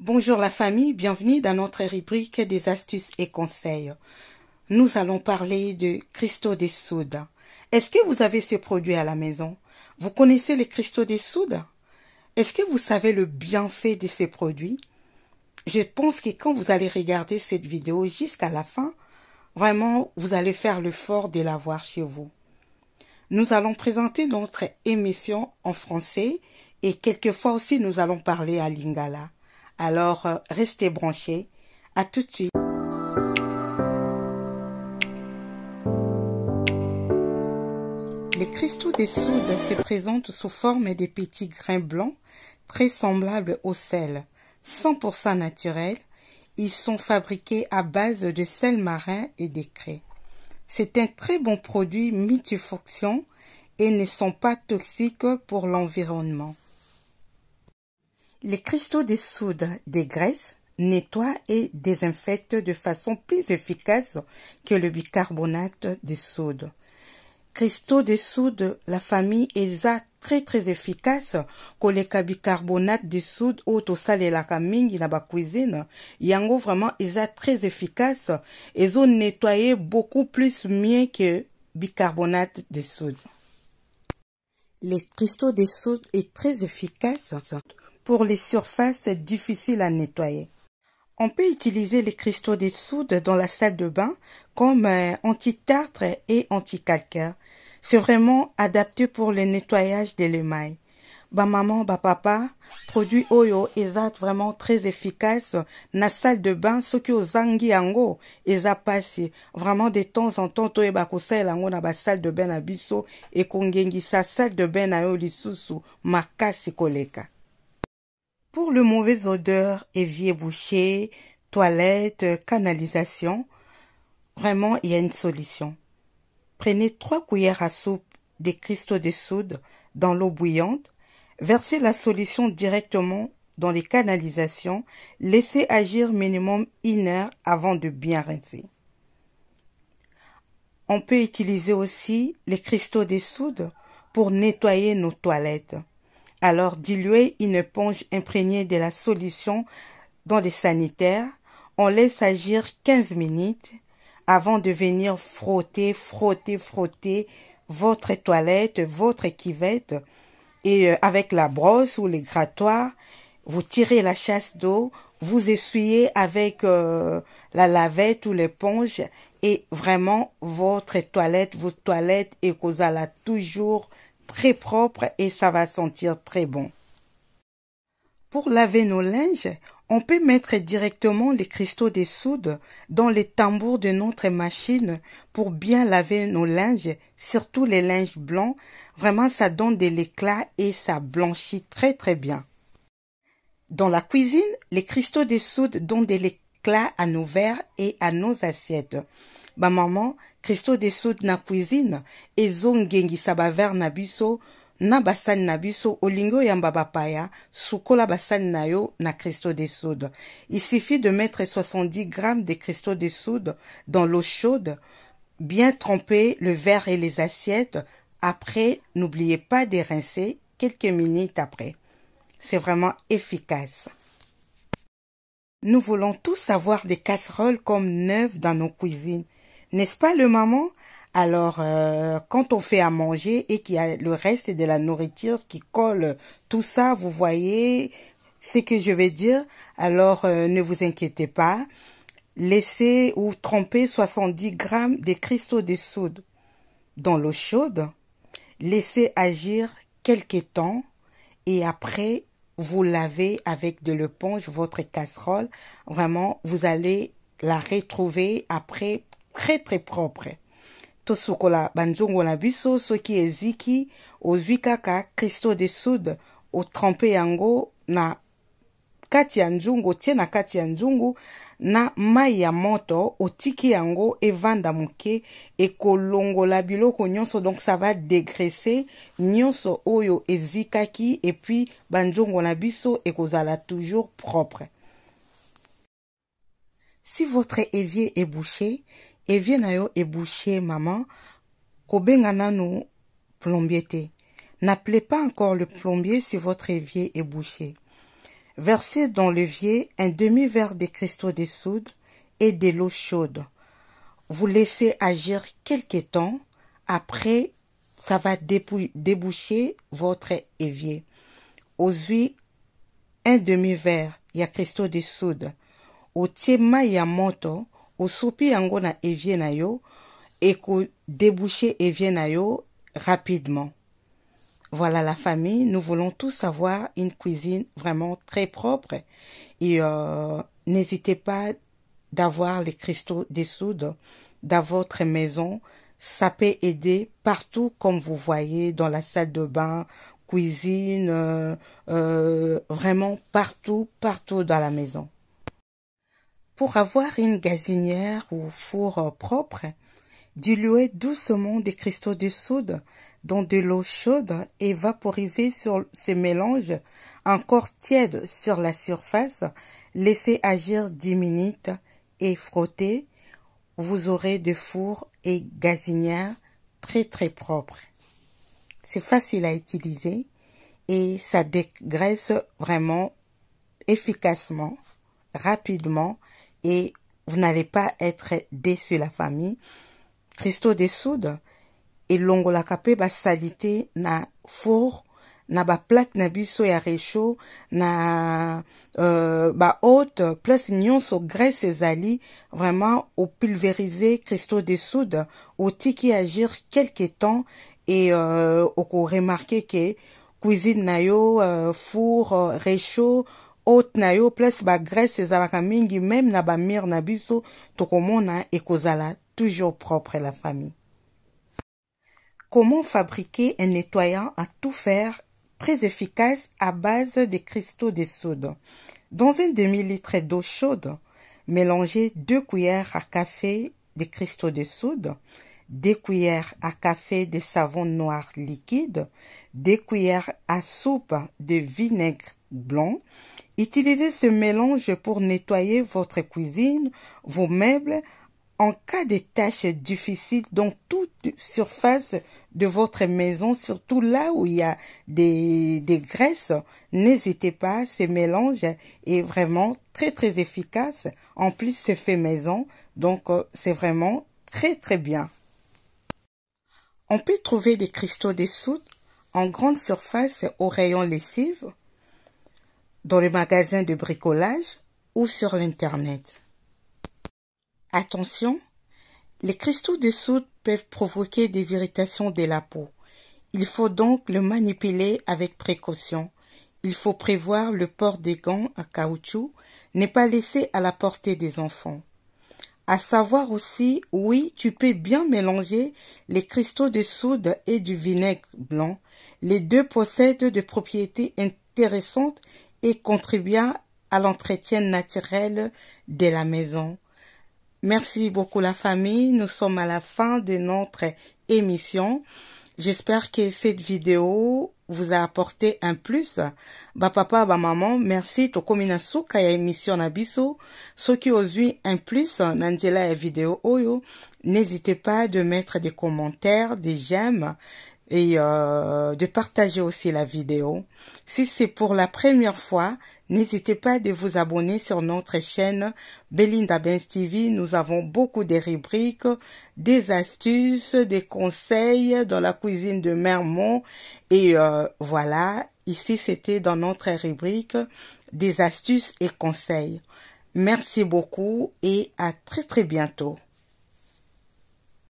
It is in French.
Bonjour la famille, bienvenue dans notre rubrique des astuces et conseils. Nous allons parler de cristaux des soude. Est-ce que vous avez ces produits à la maison Vous connaissez les cristaux des soude Est-ce que vous savez le bienfait de ces produits Je pense que quand vous allez regarder cette vidéo jusqu'à la fin, vraiment vous allez faire le fort de l'avoir chez vous. Nous allons présenter notre émission en français et quelquefois aussi nous allons parler à lingala. Alors euh, restez branchés. À tout de suite. Les cristaux des soudes se présentent sous forme de petits grains blancs très semblables au sel. 100% naturels, ils sont fabriqués à base de sel marin et craie. C'est un très bon produit multifonction et ne sont pas toxiques pour l'environnement. Les cristaux de soude des graisses nettoient et désinfectent de façon plus efficace que le bicarbonate de soude. Cristaux de soude, la famille sont très très efficace Les bicarbonate de soude sale la caming na cuisine, yango vraiment ESA très efficace nettoyé beaucoup plus mieux que bicarbonate de soude. Les cristaux de soude est très efficace pour les surfaces difficiles à nettoyer. On peut utiliser les cristaux de soude dans la salle de bain comme euh, anti-tartre et anti-calcaire. C'est vraiment adapté pour le nettoyage de l'émail. Ba maman, ba papa, produit oyo exact, vraiment très efficace na salle de bain que ozangi et a passé vraiment de temps en temps et kosalela à na salle de bain na biso sa salle de bain na yo lisusu makasi koleka pour le mauvais odeur, évier bouché, toilette, canalisation, vraiment il y a une solution. Prenez trois cuillères à soupe des cristaux de soude dans l'eau bouillante, versez la solution directement dans les canalisations, laissez agir minimum une heure avant de bien rincer. On peut utiliser aussi les cristaux de soude pour nettoyer nos toilettes. Alors diluez une éponge imprégnée de la solution dans des sanitaires. On laisse agir 15 minutes avant de venir frotter, frotter, frotter votre toilette, votre équivette. Et avec la brosse ou les grattoirs, vous tirez la chasse d'eau, vous essuyez avec la lavette ou l'éponge et vraiment votre toilette, vos toilettes et causala toujours très propre et ça va sentir très bon. Pour laver nos linges, on peut mettre directement les cristaux de soude dans les tambours de notre machine pour bien laver nos linges, surtout les linges blancs. Vraiment, ça donne de l'éclat et ça blanchit très très bien. Dans la cuisine, les cristaux de soude donnent de l'éclat à nos verres et à nos assiettes. ma bah, maman, Cristaux de soude na cuisine e bavere na biso na basan na biso olingo ya sukola basan na na cristaux de soude il suffit de mettre 70 grammes de cristaux de soude dans l'eau chaude bien tremper le verre et les assiettes après n'oubliez pas de rincer quelques minutes après c'est vraiment efficace nous voulons tous avoir des casseroles comme neuves dans nos cuisines n'est-ce pas le maman alors, euh, quand on fait à manger et qu'il y a le reste de la nourriture qui colle, tout ça, vous voyez ce que je vais dire. Alors, euh, ne vous inquiétez pas. Laissez ou trempez 70 grammes de cristaux de soude dans l'eau chaude. Laissez agir quelques temps et après, vous lavez avec de l'éponge votre casserole. Vraiment, vous allez la retrouver après très très propre tosokola banzongo na biso soki eziki ozwi kaka kristo de sud otrempe yango na kati ya nzungu otie na kati ya nzungu na mai ya moto otiki yango evanda moke ekolongola biloko nyonso donc ça va degrese nyonso oyo ezikaki epuis banzongo na biso ekozala toujours propre si votre évier est bouché evie na yo ebouche maman, kobengana nous plombier n'appelez pas encore le plombier si votre évier est bouché versez dans l'évier un demi-verre de cristaux de soude et de l'eau chaude vous laissez agir quelque temps après ça va déboucher votre évier aux huit, un demi-verre a cristaux de soude au y ya moto osopi na évier na yo rapidement voilà la famille nous voulons tous avoir une cuisine vraiment très propre et euh, n'hésitez pas d'avoir les cristaux des soudes dans votre maison ça peut aider partout comme vous voyez dans la salle de bain cuisine euh, euh, vraiment partout partout dans la maison pour avoir une gazinière ou four propre, diluez doucement des cristaux de soude dans de l'eau chaude et vaporisez sur ce mélange encore tiède sur la surface. Laissez agir 10 minutes et frottez. Vous aurez des fours et gazinières très très propres. C'est facile à utiliser et ça dégraisse vraiment efficacement. rapidement et vous n'allez pas être déçu la famille kristo desude elongolaka mpe basalite na four na baplate na biso ya réchaud na euh, bahaute place nyonso grèce ezali vraiment opulvérise cristo de sud otiki agir quelque temps e euh, okoremarke ke cuisine na yo euh, four euh, réchaud toujours propre la famille comment fabriquer un nettoyant à tout faire très efficace à base de cristaux de soude dans un demi-litre d'eau chaude mélangez deux cuillères à café de cristaux de soude deux cuillères à café de savon noir liquide, deux cuillères à soupe de vinaigre blanc, Utilisez ce mélange pour nettoyer votre cuisine, vos meubles, en cas de tâches difficiles dans toute surface de votre maison, surtout là où il y a des, des graisses, n'hésitez pas, ce mélange est vraiment très très efficace. En plus, c'est fait maison, donc euh, c'est vraiment très très bien. On peut trouver des cristaux de soude en grande surface au rayon lessive, dans le magasins de bricolage ou sur l'Internet. Attention, les cristaux de soude peuvent provoquer des irritations de la peau. Il faut donc le manipuler avec précaution. Il faut prévoir le port des gants à caoutchouc, n'est pas laissé à la portée des enfants. À savoir aussi, oui, tu peux bien mélanger les cristaux de soude et du vinaigre blanc. Les deux possèdent des propriétés intéressantes et contribua à l'entretien naturel de la maison. Merci beaucoup la famille. Nous sommes à la fin de notre émission. J'espère que cette vidéo vous a apporté un plus. Ba papa, ba maman, merci to na et ya émission na qui Soki aujourd'hui un plus Nandela vidéo oyo, n'hésitez pas de mettre des commentaires, des j'aime et euh, de partager aussi la vidéo. Si c'est pour la première fois, n'hésitez pas de vous abonner sur notre chaîne Belinda Benz TV. Nous avons beaucoup de rubriques, des astuces, des conseils dans la cuisine de Mermont. Et euh, voilà, ici c'était dans notre rubrique des astuces et conseils. Merci beaucoup et à très très bientôt.